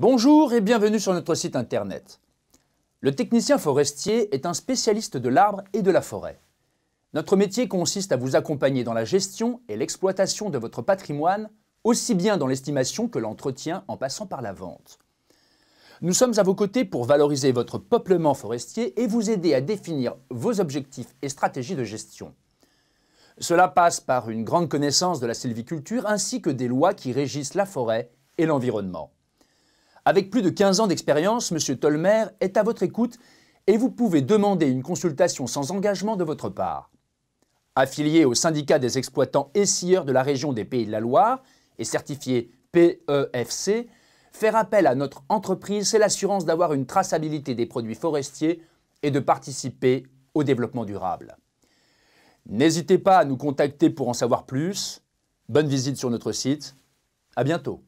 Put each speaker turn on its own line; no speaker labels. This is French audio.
Bonjour et bienvenue sur notre site internet. Le technicien forestier est un spécialiste de l'arbre et de la forêt. Notre métier consiste à vous accompagner dans la gestion et l'exploitation de votre patrimoine, aussi bien dans l'estimation que l'entretien en passant par la vente. Nous sommes à vos côtés pour valoriser votre peuplement forestier et vous aider à définir vos objectifs et stratégies de gestion. Cela passe par une grande connaissance de la sylviculture ainsi que des lois qui régissent la forêt et l'environnement. Avec plus de 15 ans d'expérience, M. Tolmer est à votre écoute et vous pouvez demander une consultation sans engagement de votre part. Affilié au syndicat des exploitants et de la région des Pays de la Loire et certifié PEFC, faire appel à notre entreprise, c'est l'assurance d'avoir une traçabilité des produits forestiers et de participer au développement durable. N'hésitez pas à nous contacter pour en savoir plus. Bonne visite sur notre site. À bientôt.